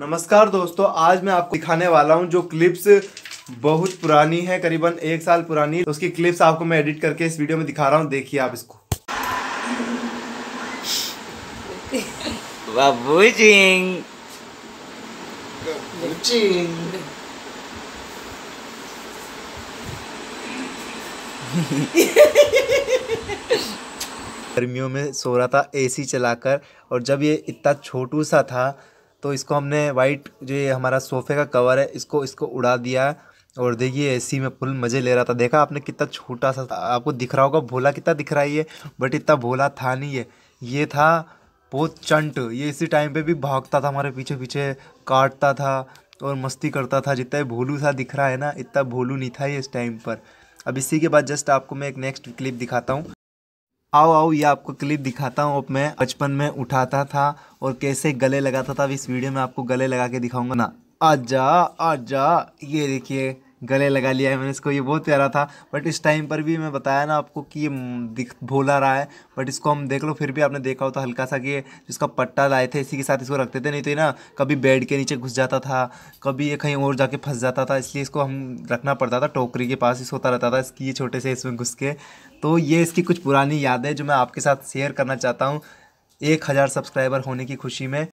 नमस्कार दोस्तों आज मैं आपको दिखाने वाला हूं जो क्लिप्स बहुत पुरानी है करीबन एक साल पुरानी तो उसकी क्लिप्स आपको मैं एडिट करके इस वीडियो में दिखा रहा हूँ देखिए आप इसको गर्मियों में सो रहा था एसी चलाकर और जब ये इतना छोटू सा था तो इसको हमने वाइट जो ये हमारा सोफे का कवर है इसको इसको उड़ा दिया और देखिए एसी में फुल मज़े ले रहा था देखा आपने कितना छोटा सा आपको दिख रहा होगा भोला कितना दिख रहा है ये बट इतना भोला था नहीं है ये था बहुत चंट ये इसी टाइम पे भी भागता था हमारे पीछे पीछे काटता था और मस्ती करता था जितना भोलू सा दिख रहा है ना इतना भोलू नहीं था ये इस टाइम पर अब इसी के बाद जस्ट आपको मैं एक नेक्स्ट क्लिप दिखाता हूँ आओ आओ ये आपको क्लिप दिखाता हूँ मैं बचपन में उठाता था और कैसे गले लगाता था इस वीडियो में आपको गले लगा के दिखाऊंगा ना आजा आजा ये देखिए गले लगा लिया है मैंने इसको ये बहुत प्यारा था बट इस टाइम पर भी मैं बताया ना आपको कि ये दिख भोला रहा है बट इसको हम देख लो फिर भी आपने देखा हो तो हल्का सा कि जिसका पट्टा लाए थे इसी के साथ इसको रखते थे नहीं तो ये ना कभी बेड के नीचे घुस जाता था कभी ये कहीं और जाके फंस जाता था इसलिए इसको हम रखना पड़ता था टोकरी के पास ही सोता रहता था इसकी ये छोटे से इसमें घुस के तो ये इसकी कुछ पुरानी यादें जो मैं आपके साथ शेयर करना चाहता हूँ एक हज़ार सब्सक्राइबर होने की खुशी में